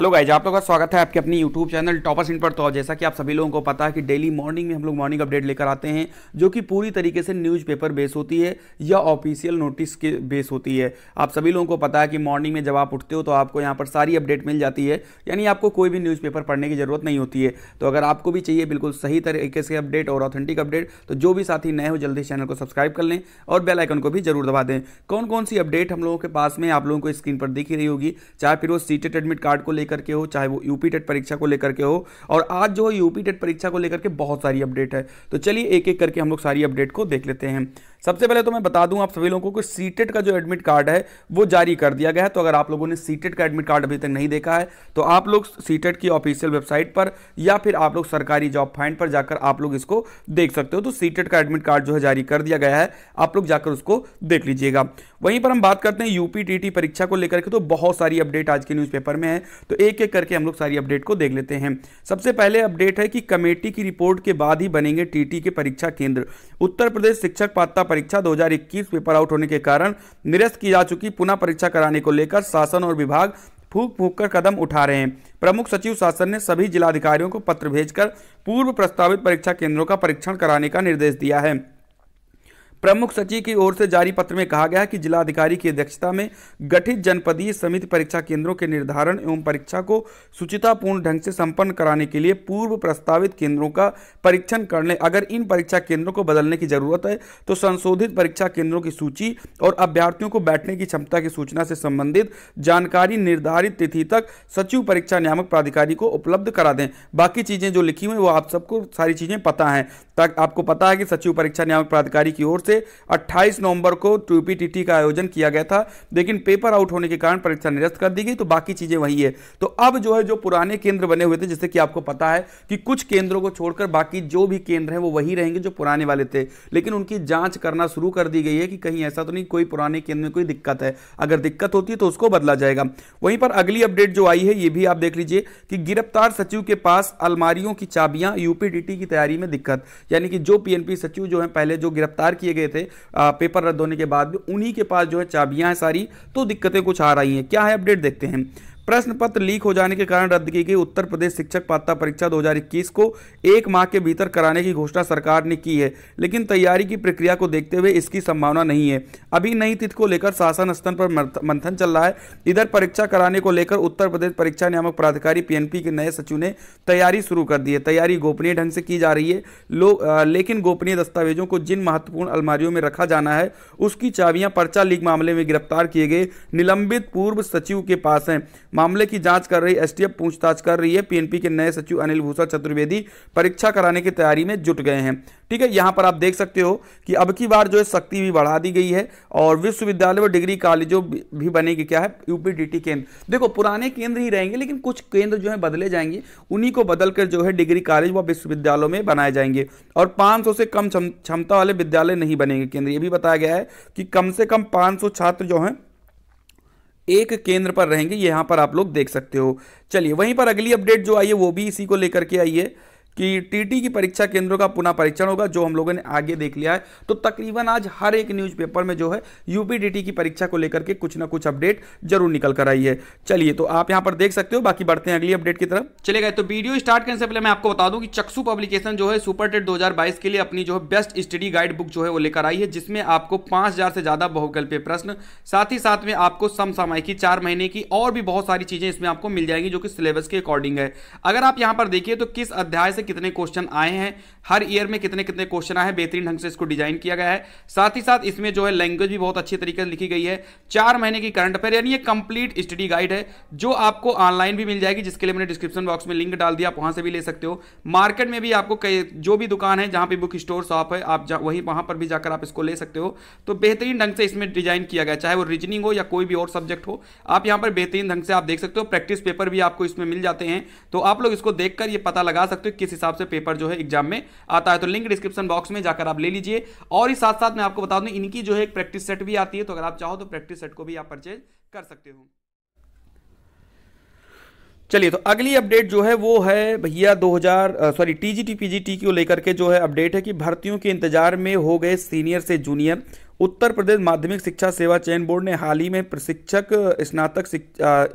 hello guys आप लोगों का स्वागत है आपके अपनी यूट्यूब चैनल टॉपर इन पर तो जैसा कि आप सभी लोगों को पता है कि डेली मॉर्निंग में हम लोग मॉर्निंग अपडेट लेकर आते हैं जो कि पूरी तरीके से न्यूज़पेपर बेस होती है या ऑफिशियल नोटिस के बेस होती है आप सभी लोगों को पता है कि मॉर्निंग में जब आप उठते हो तो आपको यहाँ पर सारी अपडेट मिल जाती है यानी आपको कोई भी न्यूज़पेपर पढ़ने की ज़रूरत नहीं होती है तो अगर आपको भी चाहिए बिल्कुल सही तरीके से अपडेट और ऑथेंटिक अपडेट तो जो भी साथी नए हो जल्दी चैनल को सब्सक्राइब कर लें और बेलाइकन को भी जरूर दबा दें कौन कौन सी अपडेट हम लोगों के पास में आप लोगों को स्क्रीन पर दिख ही रही होगी चाहे फिर वो सीटेड एडमिट कार्ड को लेकर लेकर के हो चाहे वो यूपी टेट परीक्षा को लेकर के हो और आज जो यूपी टेट परीक्षा को लेकर के बहुत सारी अपडेट है तो चलिए एक एक करके हम लोग सारी अपडेट को देख लेते हैं सबसे पहले तो मैं बता दूं आप सभी लोगों को सीटेट का जो एडमिट कार्ड है वो जारी कर दिया गया है तो अगर आप लोगों ने सीटेट का एडमिट कार्ड अभी तक नहीं देखा है तो आप लोग सीटेट की ऑफिशियल वेबसाइट पर या फिर आप लोग सरकारी जॉब फाइंड पर जाकर आप लोग इसको देख सकते हो तो सीटेट का एडमिट कार्ड जो है जारी कर दिया गया है आप लोग जाकर उसको देख लीजिएगा वहीं पर हम बात करते हैं यूपीटीटी परीक्षा को लेकर के तो बहुत सारी अपडेट आज के न्यूज़पेपर में है तो एक एक करके हम लोग सारी अपडेट को देख लेते हैं सबसे पहले अपडेट है कि कमेटी की रिपोर्ट के बाद ही बनेंगे टीटी के परीक्षा केंद्र उत्तर प्रदेश शिक्षक पात्रता परीक्षा 2021 पेपर आउट होने के कारण निरस्त की जा चुकी पुनः परीक्षा कराने को लेकर शासन और विभाग फूक फूक कर कदम उठा रहे हैं प्रमुख सचिव शासन ने सभी जिलाधिकारियों को पत्र भेजकर पूर्व प्रस्तावित परीक्षा केंद्रों का परीक्षण कराने का निर्देश दिया है प्रमुख सचिव की ओर से जारी पत्र में कहा गया है कि जिलाधिकारी की अध्यक्षता में गठित जनपदीय समिति परीक्षा केंद्रों के निर्धारण एवं परीक्षा को सुचितापूर्ण ढंग से संपन्न कराने के लिए पूर्व प्रस्तावित केंद्रों का परीक्षण करने अगर इन परीक्षा केंद्रों को बदलने की जरूरत है तो संशोधित परीक्षा केंद्रों की सूची और अभ्यर्थियों को बैठने की क्षमता की सूचना से संबंधित जानकारी निर्धारित तिथि तक सचिव परीक्षा नियामक प्राधिकारी को उपलब्ध करा दें बाकी चीजें जो लिखी हुई वो आप सबको सारी चीजें पता है आपको पता है कि सचिव परीक्षा नियामक प्राधिकारी की ओर से से 28 नवंबर को टूपीटीटी का आयोजन किया गया था लेकिन पेपर आउट होने के कारण परीक्षा निरस्त कर दी गई तो बाकी चीजें वही है तो अब जो है जो पुराने केंद्र बने हुए थे जैसे कि आपको पता है कि कुछ केंद्रों को छोड़कर बाकी जो भी केंद्र है वो वही रहेंगे जो पुराने वाले थे लेकिन उनकी जांच करना शुरू कर दी गई है कि कहीं ऐसा तो नहीं कोई पुराने केंद्र में कोई दिक्कत है अगर दिक्कत होती है तो उसको बदला जाएगा वहीं पर अगली अपडेट जो आई है ये भी आप देख लीजिए कि गिरफ्तार सचिव के पास अलमारियों की चाबियां यूपीडीटी की तैयारी में दिक्कत यानी कि जो पीएनपी सचिव जो है पहले जो गिरफ्तार किए गए गए थे आ, पेपर रद्द होने के बाद भी उन्हीं के पास जो है चाबियां हैं सारी तो दिक्कतें कुछ आ रही हैं क्या है अपडेट देखते हैं प्रश्न पत्र लीक हो जाने के कारण रद्द की गई उत्तर प्रदेश शिक्षक पात्रता परीक्षा 2021 को एक माह के भीतर कराने की घोषणा सरकार ने की है लेकिन तैयारी की प्रक्रिया को देखते हुए इसकी संभावना नहीं है अभी नई तिथि को लेकर शासन स्तर पर मंथन चल रहा है इधर परीक्षा कराने को लेकर उत्तर प्रदेश परीक्षा नियामक प्राधिकारी पीएनपी के नए सचिव ने तैयारी शुरू कर दी है तैयारी गोपनीय ढंग से की जा रही है लोग लेकिन गोपनीय दस्तावेजों को जिन महत्वपूर्ण अलमारियों में रखा जाना है उसकी चाबियां पर्चा लीक मामले में गिरफ्तार किए गए निलंबित पूर्व सचिव के पास हैं मामले की जांच कर रही एसटीएफ पूछताछ कर रही है पीएनपी के नए सचिव अनिल भूषण चतुर्वेदी परीक्षा कराने की तैयारी में जुट गए हैं ठीक है यहाँ पर आप देख सकते हो कि अब की बार जो है शक्ति भी बढ़ा दी गई है और विश्वविद्यालय व डिग्री कॉलेजों भी बनेगी क्या है यूपीडीटी केंद्र देखो पुराने केंद्र ही रहेंगे लेकिन कुछ केंद्र जो है बदले जाएंगे उन्हीं को बदलकर जो है डिग्री कॉलेज व विश्वविद्यालयों में बनाए जाएंगे और 500 से कम क्षमता वाले विद्यालय नहीं बनेंगे केंद्र ये भी बताया गया है कि कम से कम 500 छात्र जो हैं एक केंद्र पर रहेंगे यहां पर आप लोग देख सकते हो चलिए वहीं पर अगली अपडेट जो आई है वो भी इसी को लेकर के आई है कि टीटी की परीक्षा केंद्रों का पुनः परीक्षण होगा जो हम लोगों ने आगे देख लिया है तो तकरीबन आज हर एक न्यूज़पेपर में जो है यूपीडीटी की परीक्षा को लेकर के कुछ ना कुछ अपडेट जरूर निकल कर आई है चलिए तो आप यहां पर देख सकते हो बाकी बढ़ते हैं अगली अपडेट की तरफ चले गए तो वीडियो स्टार्ट करने से पहले मैं आपको बता दूं कि चक्सू पब्लिकेशन जो है सुपर टेट दो के लिए अपनी जो है बेस्ट स्टडी गाइड बुक जो है वो लेकर आई है जिसमें आपको पांच से ज्यादा बहुकल्पीय प्रश्न साथ ही साथ में आपको की चार महीने की और भी बहुत सारी चीजें इसमें आपको मिल जाएंगी जो कि सिलेबस के अकॉर्डिंग है अगर आप यहां पर देखिए तो किस अध्याय से कितने क्वेश्चन आए हैं हर ईयर में कितने कितने क्वेश्चन आए हैं बेहतरीन ढंग से इसको डिजाइन किया गया है साथ ही साथ इसमें जो है लैंग्वेज भी बहुत अच्छी तरीके से लिखी गई है चार महीने की करंट अफेयर यानी ये कंप्लीट स्टडी गाइड है जो आपको ऑनलाइन भी मिल जाएगी जिसके लिए मैंने डिस्क्रिप्शन बॉक्स में लिंक डाल दिया आप वहां से भी ले सकते हो मार्केट में भी आपको जो भी दुकान है जहां पर बुक स्टोर शॉप है आप वहीं वहां पर भी जाकर आप इसको ले सकते हो तो बेहतरीन ढंग से इसमें डिजाइन किया गया चाहे वो रीजनिंग हो या कोई भी और सब्जेक्ट हो आप यहाँ पर बेहतरीन ढंग से आप देख सकते हो प्रैक्टिस पेपर भी आपको इसमें मिल जाते हैं तो आप लोग इसको देखकर ये पता लगा सकते हो किस इस हिसाब से पेपर जो है एग्जाम में आता है तो लिंक डिस्क्रिप्शन बॉक्स में जाकर आप ले लीजिए और इस साथ साथ मैं आपको बता दूं इनकी जो है एक प्रैक्टिस सेट भी आती है तो अगर आप चाहो तो प्रैक्टिस सेट को भी आप परचेज कर सकते हो चलिए तो अगली अपडेट जो है वो है भैया 2000 सॉरी टीजीटी पीजीटी को लेकर के जो है अपडेट है कि भर्तियों के इंतजार में हो गए सीनियर से जूनियर उत्तर प्रदेश माध्यमिक शिक्षा सेवा चयन बोर्ड ने हाल ही में प्रशिक्षक स्नातक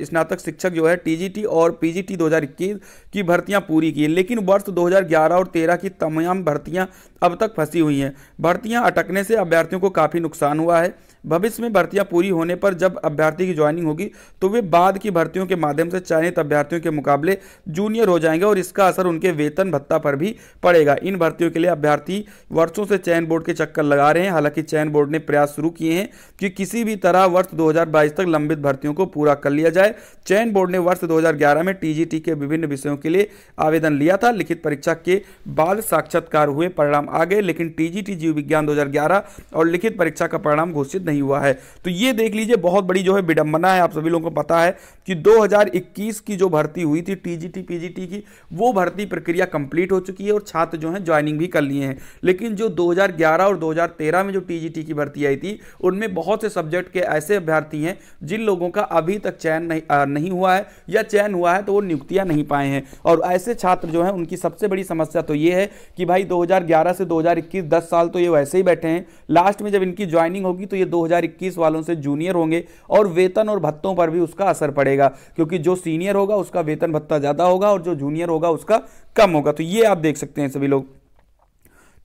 स्नातक शिक्षक जो है टीजीटी और पीजीटी 2021 की भर्तियां पूरी की लेकिन वर्ष 2011 और 13 की तमाम भर्तियां अब तक फंसी हुई हैं भर्तियां अटकने से अभ्यर्थियों को काफ़ी नुकसान हुआ है भविष्य में भर्तियां पूरी होने पर जब अभ्यर्थी की ज्वाइनिंग होगी तो वे बाद की भर्तियों के माध्यम से चयनित अभ्यर्थियों के मुकाबले जूनियर हो जाएंगे और इसका असर उनके वेतन भत्ता पर भी पड़ेगा इन भर्तियों के लिए अभ्यर्थी वर्षों से चयन बोर्ड के चक्कर लगा रहे हैं हालांकि चयन बोर्ड ने प्रयास शुरू किए हैं कि किसी भी तरह वर्ष दो तक लंबित भर्तियों को पूरा कर लिया जाए चयन बोर्ड ने वर्ष दो में टीजीटी के विभिन्न विषयों के लिए आवेदन लिया था लिखित परीक्षा के बाद साक्षात्कार हुए परिणाम आ गए लेकिन टीजीटी जीव विज्ञान दो और लिखित परीक्षा का परिणाम घोषित नहीं नहीं हुआ है तो ये देख लीजिए बहुत बड़ी जो है विडंबना है आप सभी लोगों को पता है कि 2021 की जो भर्ती हुई थी टीजीटी पीजीटी की वो भर्ती प्रक्रिया कंप्लीट हो चुकी है और छात्र जो है ज्वाइनिंग भी कर लिए हैं लेकिन जो 2011 और 2013 में जो टीजीटी की भर्ती आई थी उनमें बहुत से सब्जेक्ट के ऐसे अभ्यर्थी हैं जिन लोगों का अभी तक चयन नहीं नहीं हुआ है या चयन हुआ है तो वो नियुक्तियाँ नहीं पाए हैं और ऐसे छात्र जो हैं उनकी सबसे बड़ी समस्या तो ये है कि भाई 2011 से 2021 10 साल तो ये वैसे ही बैठे हैं लास्ट में जब इनकी ज्वाइनिंग होगी तो ये दो 2021 वालों से जूनियर होंगे और वेतन और भत्तों पर भी उसका असर पड़ेगा क्योंकि जो सीनियर होगा उसका वेतन भत्ता ज़्यादा होगा और जो जूनियर होगा उसका कम होगा तो ये आप देख सकते हैं सभी लोग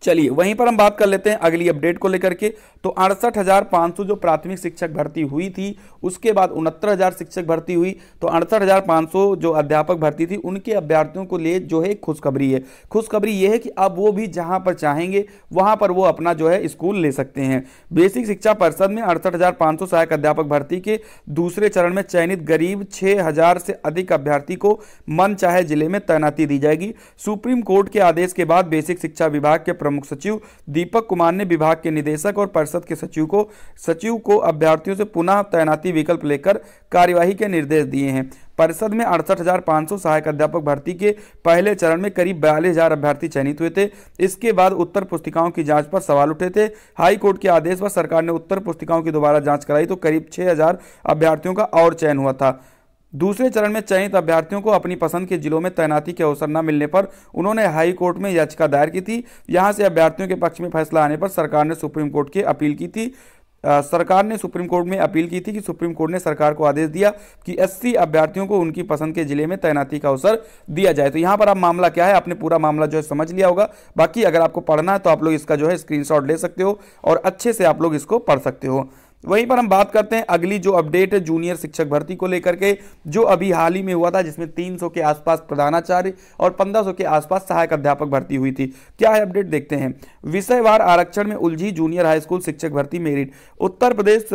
चलिए वहीं पर हम बात कर लेते हैं अगली अपडेट को लेकर के तो अड़सठ हज़ार पाँच सौ जो प्राथमिक शिक्षक भर्ती हुई थी उसके बाद उनहत्तर हज़ार शिक्षक भर्ती हुई तो अड़सठ हज़ार पाँच सौ जो अध्यापक भर्ती थी उनके अभ्यर्थियों को लिए जो है खुशखबरी है खुशखबरी यह है कि अब वो भी जहां पर चाहेंगे वहां पर वो अपना जो है स्कूल ले सकते हैं बेसिक शिक्षा परिषद में अड़सठ हज़ार पाँच सौ सहायक अध्यापक भर्ती के दूसरे चरण में चयनित गरीब छः हज़ार से अधिक अभ्यर्थी को मन चाहे जिले में तैनाती दी जाएगी सुप्रीम कोर्ट के आदेश के बाद बेसिक शिक्षा विभाग के प्रमुख सचिव दीपक कुमार ने विभाग के निदेशक और परिषद के सचिव को सचिव को अभ्यर्थियों से पुनः तैनाती विकल्प लेकर कार्यवाही के निर्देश दिए हैं परिषद में अड़सठ सहायक अध्यापक भर्ती के पहले चरण में करीब बयालीस अभ्यर्थी चयनित हुए थे इसके बाद उत्तर पुस्तिकाओं की जांच पर सवाल उठे थे हाई कोर्ट के आदेश पर सरकार ने उत्तर पुस्तिकाओं की दोबारा जांच कराई तो करीब 6000 अभ्यर्थियों का और चयन हुआ था दूसरे चरण में चयनित अभ्यर्थियों को अपनी पसंद के जिलों में तैनाती के अवसर न मिलने पर उन्होंने हाई कोर्ट में याचिका दायर की थी यहां से अभ्यर्थियों के पक्ष में फैसला आने पर सरकार ने सुप्रीम कोर्ट की अपील की थी आ, सरकार ने सुप्रीम कोर्ट में अपील की थी कि सुप्रीम कोर्ट ने सरकार को आदेश दिया कि अस्सी अभ्यर्थियों को उनकी पसंद के जिले में तैनाती का अवसर दिया जाए तो यहाँ पर आप मामला क्या है आपने पूरा मामला जो है समझ लिया होगा बाकी अगर आपको पढ़ना है तो आप लोग इसका जो है स्क्रीनशॉट ले सकते हो और अच्छे से आप लोग इसको पढ़ सकते हो वहीं पर हम बात करते हैं अगली जो अपडेट है जूनियर शिक्षक भर्ती को लेकर के जो अभी हाल ही में हुआ था जिसमें 300 के आसपास प्रधानाचार्य और 1500 के आसपास सहायक अध्यापक भर्ती हुई थी क्या है अपडेट देखते हैं विषयवार आरक्षण में उलझी जूनियर हाई स्कूल शिक्षक भर्ती मेरिट उत्तर प्रदेश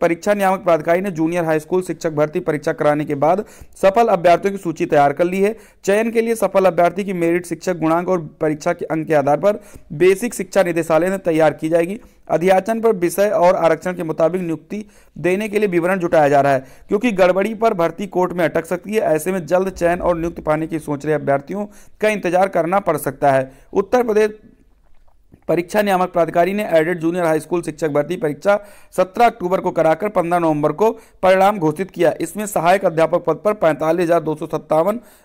परीक्षा नियामक प्राधिकारी ने जूनियर हाई स्कूल शिक्षक भर्ती परीक्षा कराने के बाद सफल अभ्यर्थियों की सूची तैयार कर ली है चयन के लिए सफल अभ्यर्थी की मेरिट शिक्षक गुणांक और परीक्षा के अंक के आधार पर बेसिक शिक्षा निदेशालय ने तैयार की जाएगी अध्याचन पर विषय और आरक्षण के मुताबिक नियुक्ति देने के लिए विवरण जुटाया जा रहा है क्योंकि गड़बड़ी पर भर्ती कोर्ट में अटक सकती है ऐसे में जल्द चयन और नियुक्ति पाने की सोच रहे अभ्यर्थियों का इंतजार करना पड़ सकता है उत्तर प्रदेश परीक्षा नियामक प्राधिकारी ने एडेड जूनियर हाई स्कूल शिक्षक भर्ती परीक्षा 17 अक्टूबर को कराकर 15 नवंबर को परिणाम घोषित किया इसमें सहायक अध्यापक पद पर पैंतालीस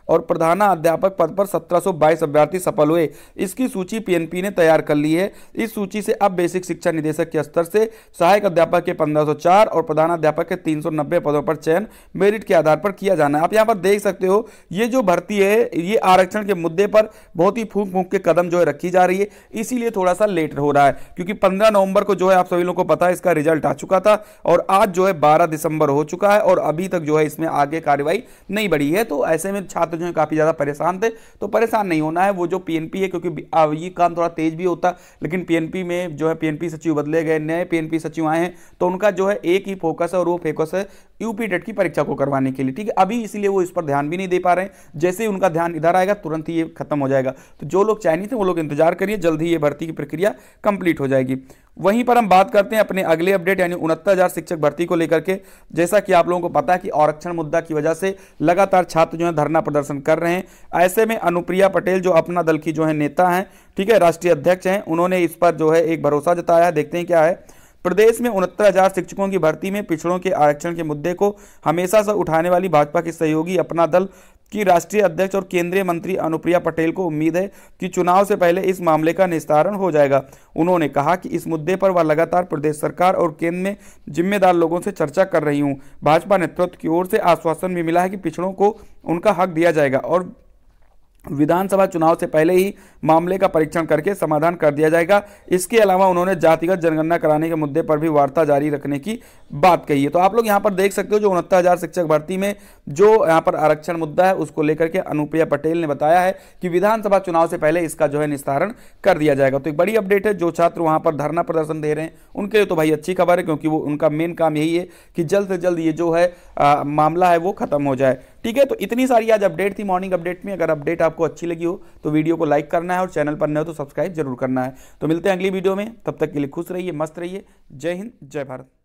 और प्रधाना अध्यापक पद पर 1722 अभ्यर्थी सफल हुए इसकी सूची पीएनपी ने तैयार कर ली है इस सूची से अब बेसिक शिक्षा निदेशक के स्तर से सहायक अध्यापक के पंद्रह और प्रधानाध्यापक के तीन पदों पर चयन मेरिट के आधार पर किया जाना आप यहाँ पर देख सकते हो ये जो भर्ती है ये आरक्षण के मुद्दे पर बहुत ही फूक फूक के कदम जो है रखी जा रही है इसीलिए थोड़ा थोड़ा सा लेट हो रहा है क्योंकि पंद्रह नवंबर को जो है आप सभी लोगों को पता है इसका रिजल्ट आ चुका था और आज जो है बारह दिसंबर हो चुका है और अभी तक जो है इसमें आगे कार्रवाई नहीं बढ़ी है तो ऐसे में छात्र जो है काफ़ी ज़्यादा परेशान थे तो परेशान नहीं होना है वो जो पीएनपी है क्योंकि ये काम थोड़ा तेज भी होता लेकिन पीएनपी में जो है पीएनपी सचिव बदले गए नए पीएनपी सचिव आए हैं तो उनका जो है एक ही फोकस है और वो फोकस है यूपी टेट की परीक्षा को करवाने के लिए ठीक है अभी इसीलिए वो इस पर ध्यान भी नहीं दे पा रहे हैं जैसे ही उनका ध्यान इधर आएगा तुरंत ही ये खत्म हो जाएगा तो जो लोग चाइनीज हैं वो लोग इंतजार करिए जल्द ही ये भर्ती की प्रक्रिया कंप्लीट हो जाएगी वहीं पर हम बात करते हैं अपने अगले अपडेट यानी उनहत्तर शिक्षक भर्ती को लेकर के जैसा कि आप लोगों को पता है कि आरक्षण मुद्दा की वजह से लगातार छात्र जो है धरना प्रदर्शन कर रहे हैं ऐसे में अनुप्रिया पटेल जो अपना दल की जो है नेता हैं ठीक है राष्ट्रीय अध्यक्ष हैं उन्होंने इस पर जो है एक भरोसा जताया देखते हैं क्या है प्रदेश में उनहत्तर हजार शिक्षकों की भर्ती में पिछड़ों के आरक्षण के मुद्दे को हमेशा से उठाने वाली भाजपा के सहयोगी अपना दल की राष्ट्रीय अध्यक्ष और केंद्रीय मंत्री अनुप्रिया पटेल को उम्मीद है कि चुनाव से पहले इस मामले का निस्तारण हो जाएगा उन्होंने कहा कि इस मुद्दे पर वह लगातार प्रदेश सरकार और केंद्र में जिम्मेदार लोगों से चर्चा कर रही हूं भाजपा नेतृत्व की ओर से आश्वासन भी मिला है कि पिछड़ों को उनका हक दिया जाएगा और विधानसभा चुनाव से पहले ही मामले का परीक्षण करके समाधान कर दिया जाएगा इसके अलावा उन्होंने जातिगत जनगणना कराने के मुद्दे पर भी वार्ता जारी रखने की बात कही है तो आप लोग यहाँ पर देख सकते हो जो उनहत्तर शिक्षक भर्ती में जो यहाँ पर आरक्षण मुद्दा है उसको लेकर के अनुप्रिया पटेल ने बताया है कि विधानसभा चुनाव से पहले इसका जो है निस्तारण कर दिया जाएगा तो एक बड़ी अपडेट है जो छात्र वहाँ पर धरना प्रदर्शन दे रहे हैं उनके लिए तो भाई अच्छी खबर है क्योंकि वो उनका मेन काम यही है कि जल्द से जल्द ये जो है मामला है वो खत्म हो जाए ठीक है तो इतनी सारी आज अपडेट थी मॉर्निंग अपडेट में अगर अपडेट आपको अच्छी लगी हो तो वीडियो को लाइक करना है और चैनल पर नए हो तो सब्सक्राइब जरूर करना है तो मिलते हैं अगली वीडियो में तब तक के लिए खुश रहिए मस्त रहिए जय हिंद जय भारत